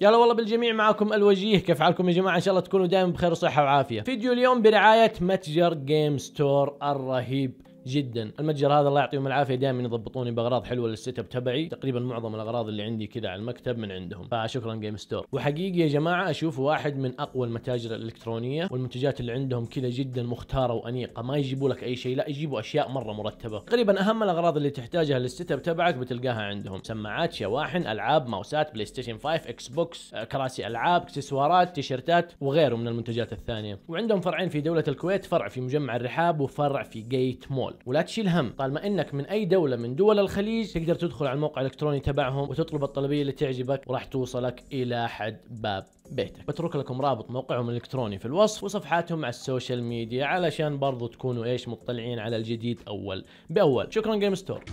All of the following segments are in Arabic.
يلا والله بالجميع معاكم الوجيه كيف حالكم يا جماعه ان شاء الله تكونوا دائما بخير وصحه وعافيه فيديو اليوم برعايه متجر جيم ستور الرهيب جدا المتجر هذا الله يعطيهم العافيه دائما يضبطوني باغراض حلوه للسيت اب تبعي تقريبا معظم الاغراض اللي عندي كذا على المكتب من عندهم فشكرا جيم ستور وحقيقي يا جماعه اشوف واحد من اقوى المتاجر الالكترونيه والمنتجات اللي عندهم كذا جدا مختاره وانيقه ما يجيبوا لك اي شيء لا يجيبوا اشياء مره مرتبه تقريبا اهم الاغراض اللي تحتاجها للسيت اب تبعك بتلقاها عندهم سماعات شواحن العاب ماوسات بلاي ستيشن 5 اكس بوكس كراسي العاب اكسسوارات تيشرتات وغيره من المنتجات الثانيه وعندهم فرعين في دوله الكويت فرع في مجمع الرحاب وفرع في جيت مول تشتغل ولا تشيل هم طالما انك من اي دوله من دول الخليج تقدر تدخل على الموقع الالكتروني تبعهم وتطلب الطلبيه اللي تعجبك وراح توصلك الى حد باب بيتك بترك لكم رابط موقعهم الالكتروني في الوصف وصفحاتهم على السوشيال ميديا علشان برضو تكونوا ايش مطلعين على الجديد اول باول شكرا جيم ستور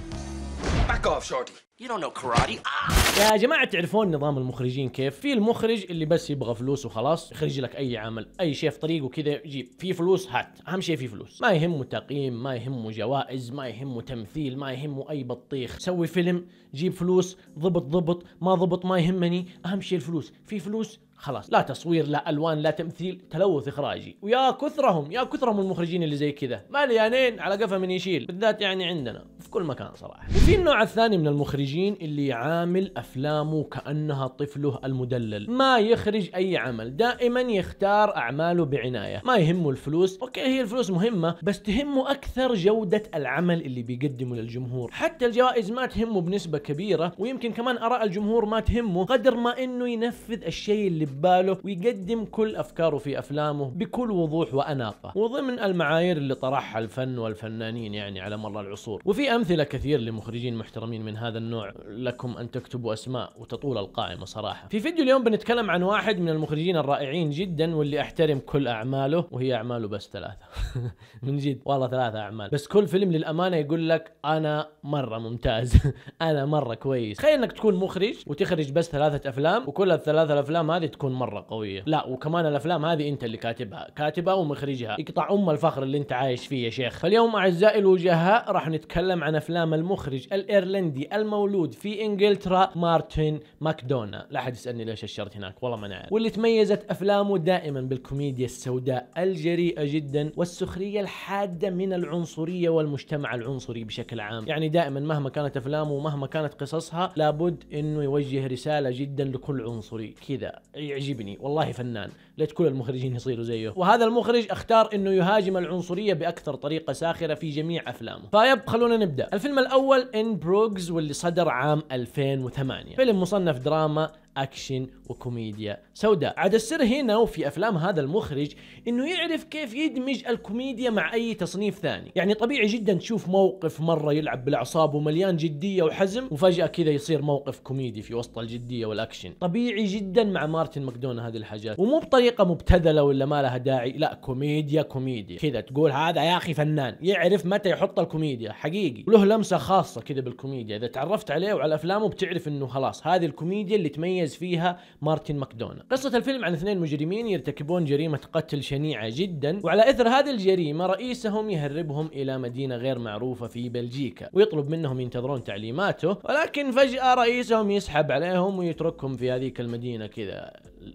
Back off, shorty. You don't know karate. Ah! يا جماعة تعرفون نظام المخرجين كيف؟ في المخرج اللي بس يبغى فلوس وخلاص يخرج لك أي عمل، أي شيء في طريقه كذا يجيب، في فلوس هات، أهم شيء في فلوس، ما يهمه تقييم، ما يهمه جوائز، ما يهمه تمثيل، ما يهمه أي بطيخ، سوي فيلم، جيب فلوس، ضبط ضبط، ما ضبط ما يهمني، أهم شيء الفلوس، في فلوس خلاص لا تصوير لا الوان لا تمثيل تلوث اخراجي ويا كثرهم يا كثرهم المخرجين اللي زي كذا مليانين على قفا من يشيل بالذات يعني عندنا كل مكان صراحه وفي النوع الثاني من المخرجين اللي يعامل افلامه كانها طفله المدلل ما يخرج اي عمل دائما يختار اعماله بعنايه ما يهمه الفلوس اوكي هي الفلوس مهمه بس تهمه اكثر جوده العمل اللي بيقدمه للجمهور حتى الجوائز ما تهمه بنسبه كبيره ويمكن كمان اراء الجمهور ما تهمه قدر ما انه ينفذ الشيء اللي بباله ويقدم كل افكاره في افلامه بكل وضوح واناقه وضمن المعايير اللي طرحها الفن والفنانين يعني على مر العصور وفي امثله كثير لمخرجين محترمين من هذا النوع لكم ان تكتبوا اسماء وتطول القائمه صراحه. في فيديو اليوم بنتكلم عن واحد من المخرجين الرائعين جدا واللي احترم كل اعماله وهي اعماله بس ثلاثه. من جد والله ثلاثه اعمال بس كل فيلم للامانه يقول لك انا مره ممتاز انا مره كويس. تخيل انك تكون مخرج وتخرج بس ثلاثه افلام وكل الثلاثه الافلام هذه تكون مره قويه. لا وكمان الافلام هذه انت اللي كاتبها، كاتبها ومخرجها، يقطع ام الفخر اللي انت عايش فيه يا شيخ. فاليوم اعزائي الوجهاء راح نتكلم عن عن افلام المخرج الايرلندي المولود في انجلترا مارتن ماكدونا لا احد يسالني ليش اشرت هناك والله ما نعرف واللي تميزت افلامه دائما بالكوميديا السوداء الجريئه جدا والسخريه الحاده من العنصريه والمجتمع العنصري بشكل عام يعني دائما مهما كانت افلامه ومهما كانت قصصها لابد انه يوجه رساله جدا لكل عنصري كذا يعجبني والله فنان ليش كل المخرجين يصيروا زيه وهذا المخرج اختار انه يهاجم العنصريه باكثر طريقه ساخره في جميع افلامه فيب خلونا نبدا الفيلم الاول ان بروجز واللي صدر عام 2008 فيلم مصنف دراما اكشن وكوميديا سوداء عاد السر هنا وفي افلام هذا المخرج انه يعرف كيف يدمج الكوميديا مع اي تصنيف ثاني يعني طبيعي جدا تشوف موقف مره يلعب بالاعصاب ومليان جديه وحزم وفجاه كذا يصير موقف كوميدي في وسط الجديه والاكشن طبيعي جدا مع مارتن ماكدونا هذه الحاجات ومو بطريقه مبتذله ولا ما لها داعي لا كوميديا كوميديا كذا تقول هذا يا اخي فنان يعرف متى يحط الكوميديا حقيقي وله لمسه خاصه كذا بالكوميديا اذا تعرفت عليه وعلى افلامه بتعرف انه خلاص هذه الكوميديا اللي تميز يتميز فيها مارتن ماكدونا قصة الفيلم عن اثنين مجرمين يرتكبون جريمة قتل شنيعة جدا وعلى إثر هذه الجريمة رئيسهم يهربهم إلى مدينة غير معروفة في بلجيكا ويطلب منهم ينتظرون تعليماته ولكن فجأة رئيسهم يسحب عليهم ويتركهم في هذيك المدينة كذا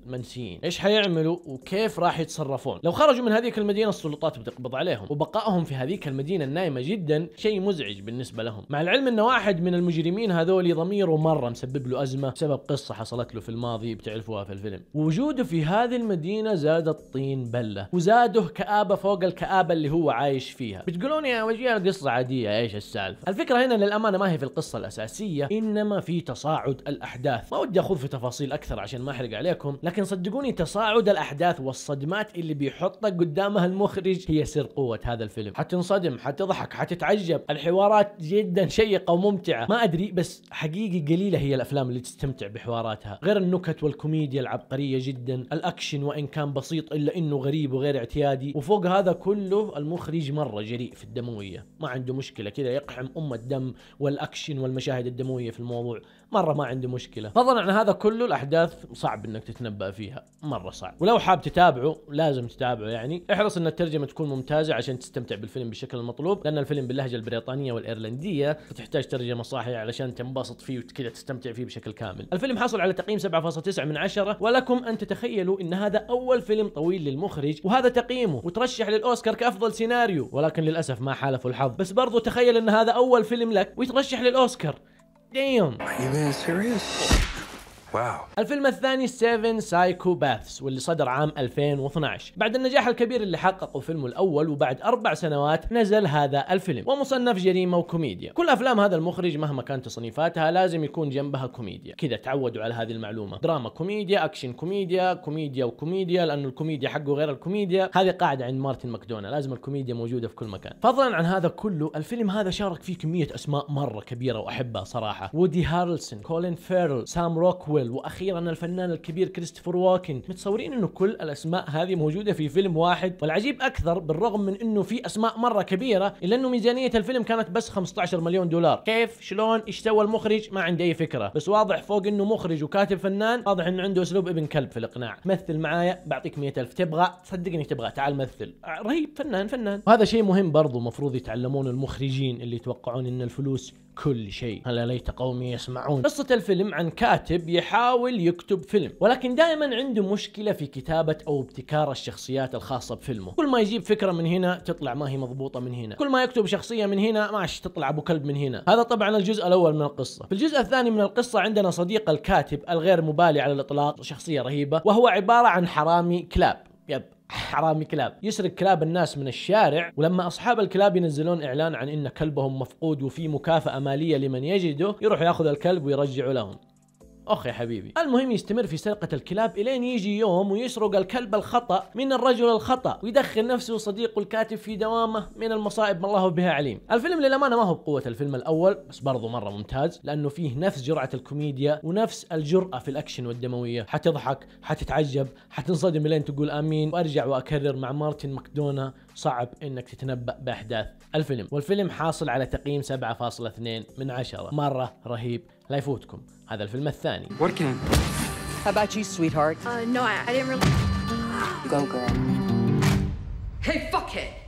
المنسيين ايش حيعملوا وكيف راح يتصرفون لو خرجوا من هذيك المدينه السلطات بتقبض عليهم وبقائهم في هذيك المدينه النايمه جدا شيء مزعج بالنسبه لهم مع العلم ان واحد من المجرمين هذول ضميره مره مسبب له ازمه بسبب قصه حصلت له في الماضي بتعرفوها في الفيلم وجوده في هذه المدينه زاد الطين بله وزاده كابه فوق الكابه اللي هو عايش فيها بتقولون يا وجيه القصه عاديه ايش السالفه الفكره هنا للامانه ما هي في القصه الاساسيه انما في تصاعد الاحداث ما ودي اخوض في تفاصيل اكثر عشان ما احرق عليكم لكن صدقوني تصاعد الاحداث والصدمات اللي بيحطك قدامها المخرج هي سر قوه هذا الفيلم حتنصدم حتضحك حتتعجب الحوارات جدا شيقه وممتعه ما ادري بس حقيقي قليله هي الافلام اللي تستمتع بحواراتها غير النكت والكوميديا العبقريه جدا الاكشن وان كان بسيط الا انه غريب وغير اعتيادي وفوق هذا كله المخرج مره جريء في الدمويه ما عنده مشكله كذا يقحم ام الدم والاكشن والمشاهد الدمويه في الموضوع مره ما عنده مشكله فضلا عن هذا كله الاحداث صعب انك تتنفس تتنبأ فيها مرة صعب ولو حاب تتابعه لازم تتابعه يعني احرص ان الترجمة تكون ممتازة عشان تستمتع بالفيلم بالشكل المطلوب لان الفيلم باللهجة البريطانية والايرلندية فتحتاج ترجمة صحيحة علشان تنبسط فيه وكذا تستمتع فيه بشكل كامل الفيلم حصل على تقييم 7.9 من 10 ولكم ان تتخيلوا ان هذا اول فيلم طويل للمخرج وهذا تقييمه وترشح للاوسكار كافضل سيناريو ولكن للاسف ما حالفوا الحظ بس برضو تخيل ان هذا اول فيلم لك ويترشح للاوسكار Damn. Are you being serious? واو الفيلم الثاني 7 باثس واللي صدر عام 2012 بعد النجاح الكبير اللي حققه فيلمه الاول وبعد اربع سنوات نزل هذا الفيلم ومصنف جريمه وكوميديا كل افلام هذا المخرج مهما كانت تصنيفاتها لازم يكون جنبها كوميديا كذا تعودوا على هذه المعلومه دراما كوميديا اكشن كوميديا كوميديا وكوميديا لانه الكوميديا حقه غير الكوميديا هذه قاعده عند مارتن ماكدونا لازم الكوميديا موجوده في كل مكان فضلا عن هذا كله الفيلم هذا شارك فيه كميه اسماء مره كبيره واحبها صراحه وودي هارلسون كولين فيرل سام روكويل أورويل واخيرا الفنان الكبير كريستوفر واكن متصورين انه كل الاسماء هذه موجوده في فيلم واحد والعجيب اكثر بالرغم من انه في اسماء مره كبيره الا انه ميزانيه الفيلم كانت بس 15 مليون دولار كيف شلون ايش سوى المخرج ما عندي اي فكره بس واضح فوق انه مخرج وكاتب فنان واضح انه عنده اسلوب ابن كلب في الاقناع مثل معايا بعطيك 100000 تبغى صدقني تبغى تعال مثل آه، رهيب فنان فنان وهذا شيء مهم برضو مفروض يتعلمون المخرجين اللي يتوقعون ان الفلوس كل شيء هلا ليت قومي يسمعون قصة الفيلم عن كاتب يحاول يكتب فيلم ولكن دائما عنده مشكلة في كتابة أو ابتكار الشخصيات الخاصة بفيلمه كل ما يجيب فكرة من هنا تطلع ما هي مضبوطة من هنا كل ما يكتب شخصية من هنا ماشي تطلع أبو كلب من هنا هذا طبعا الجزء الأول من القصة في الجزء الثاني من القصة عندنا صديق الكاتب الغير مبالي على الإطلاق شخصية رهيبة وهو عبارة عن حرامي كلاب يب حرامي كلاب يسرق كلاب الناس من الشارع ولما اصحاب الكلاب ينزلون اعلان عن ان كلبهم مفقود وفي مكافاه ماليه لمن يجده يروح ياخذ الكلب ويرجعه لهم اخ يا حبيبي المهم يستمر في سرقه الكلاب الين يجي يوم ويسرق الكلب الخطا من الرجل الخطا ويدخل نفسه وصديقه الكاتب في دوامه من المصائب ما الله بها عليم الفيلم للامانه ما هو بقوه الفيلم الاول بس برضه مره ممتاز لانه فيه نفس جرعه الكوميديا ونفس الجراه في الاكشن والدمويه حتضحك حتتعجب حتنصدم لين تقول امين وارجع واكرر مع مارتن ماكدونا صعب انك تتنبأ باحداث الفيلم والفيلم حاصل على تقييم 7.2 من 10 مرة رهيب لا يفوتكم هذا الفيلم الثاني uh, Hey, fuck it!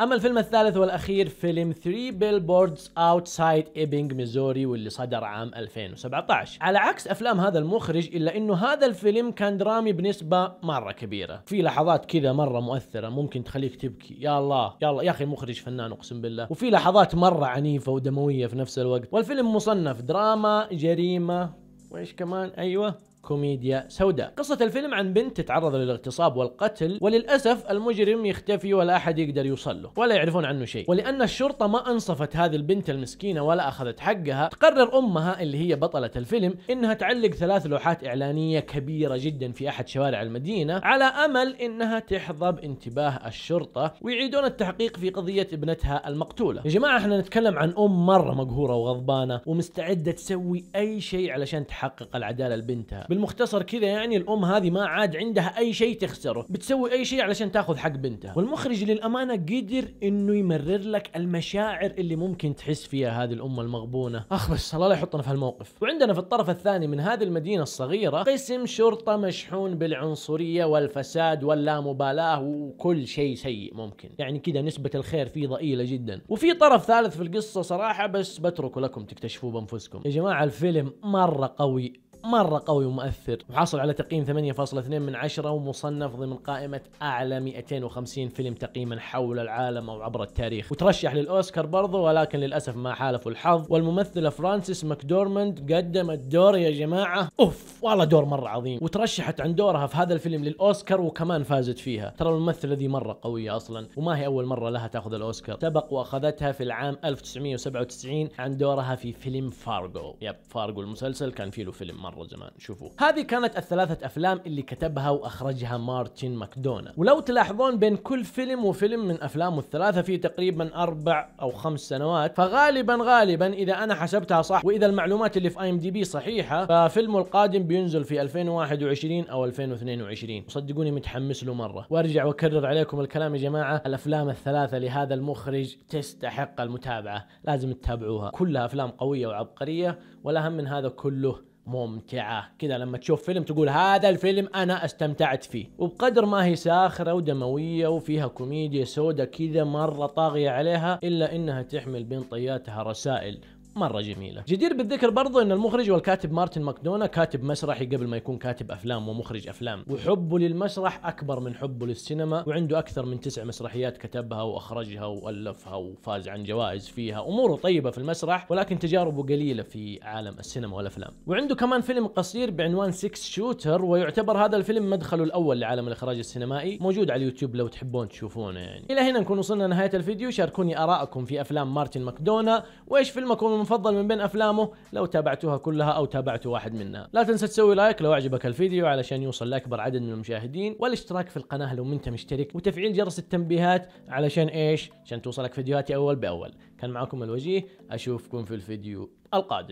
اما الفيلم الثالث والاخير فيلم 3 بيل بوردز اوتسايد ايبنج ميزوري واللي صدر عام 2017 على عكس افلام هذا المخرج الا انه هذا الفيلم كان درامي بنسبه مره كبيره في لحظات كذا مره مؤثره ممكن تخليك تبكي يا الله يا الله يا اخي المخرج فنان اقسم بالله وفي لحظات مره عنيفه ودمويه في نفس الوقت والفيلم مصنف دراما جريمه وايش كمان ايوه كوميديا سوداء قصة الفيلم عن بنت تتعرض للاغتصاب والقتل وللأسف المجرم يختفي ولا أحد يقدر يوصل له ولا يعرفون عنه شيء ولأن الشرطة ما أنصفت هذه البنت المسكينة ولا أخذت حقها تقرر أمها اللي هي بطلة الفيلم إنها تعلق ثلاث لوحات إعلانية كبيرة جدا في أحد شوارع المدينة على أمل إنها تحظى بانتباه الشرطة ويعيدون التحقيق في قضية ابنتها المقتولة يا جماعة احنا نتكلم عن أم مرة مقهورة وغضبانة ومستعدة تسوي أي شيء علشان تحقق العدالة لبنتها بالمختصر كذا يعني الام هذه ما عاد عندها اي شيء تخسره بتسوي اي شيء علشان تاخذ حق بنتها والمخرج للامانه قدر انه يمرر لك المشاعر اللي ممكن تحس فيها هذه الام المغبونه اخ بس الله لا يحطنا في هالموقف وعندنا في الطرف الثاني من هذه المدينه الصغيره قسم شرطه مشحون بالعنصريه والفساد واللامبالاه وكل شيء سيء ممكن يعني كذا نسبه الخير فيه ضئيله جدا وفي طرف ثالث في القصه صراحه بس بتركه لكم تكتشفوه بانفسكم يا جماعه الفيلم مره قوي مرة قوي ومؤثر وحصل على تقييم 8.2 من 10 ومصنف ضمن قائمة أعلى 250 فيلم تقييما حول العالم أو عبر التاريخ وترشح للأوسكار برضه ولكن للأسف ما حالفوا الحظ والممثلة فرانسيس ماكدورمند قدمت دور يا جماعة أوف والله دور مرة عظيم وترشحت عن دورها في هذا الفيلم للأوسكار وكمان فازت فيها ترى الممثلة ذي مرة قوية أصلا وما هي أول مرة لها تاخذ الأوسكار سبق وأخذتها في العام 1997 عن دورها في فيلم فارغو يب فارغو المسلسل كان فيه له فيلم مرة مرة زمان شوفوا هذه كانت الثلاثة أفلام اللي كتبها وأخرجها مارتن ماكدونا ولو تلاحظون بين كل فيلم وفيلم من أفلامه الثلاثة في تقريبا أربع أو خمس سنوات فغالبا غالبا إذا أنا حسبتها صح وإذا المعلومات اللي في اي ام دي بي صحيحة ففيلمه القادم بينزل في 2021 أو 2022 وصدقوني متحمس له مرة وأرجع وأكرر عليكم الكلام يا جماعة الأفلام الثلاثة لهذا المخرج تستحق المتابعة لازم تتابعوها كلها أفلام قوية وعبقرية والأهم من هذا كله ممتعة كذا لما تشوف فيلم تقول هذا الفيلم أنا استمتعت فيه وبقدر ما هي ساخرة ودموية وفيها كوميديا سودة كذا مرة طاغية عليها إلا إنها تحمل بين طياتها رسائل مره جميله جدير بالذكر برضو ان المخرج والكاتب مارتن ماكدونا كاتب مسرحي قبل ما يكون كاتب افلام ومخرج افلام وحبه للمسرح اكبر من حبه للسينما وعنده اكثر من تسع مسرحيات كتبها واخرجها والفها وفاز عن جوائز فيها اموره طيبه في المسرح ولكن تجاربه قليله في عالم السينما والافلام وعنده كمان فيلم قصير بعنوان 6 شوتر ويعتبر هذا الفيلم مدخله الاول لعالم الاخراج السينمائي موجود على اليوتيوب لو تحبون تشوفونه يعني الى هنا نكون وصلنا نهايه الفيديو شاركوني ارائكم في افلام مارتن ماكدونا وايش فيلمكم المفضل من بين افلامه لو تابعتوها كلها او تابعت واحد منها لا تنسى تسوي لايك لو اعجبك الفيديو علشان يوصل لاكبر عدد من المشاهدين والاشتراك في القناه لو انت مشترك وتفعيل جرس التنبيهات علشان ايش عشان توصلك فيديوهاتي اول باول كان معكم الوجيه اشوفكم في الفيديو القادم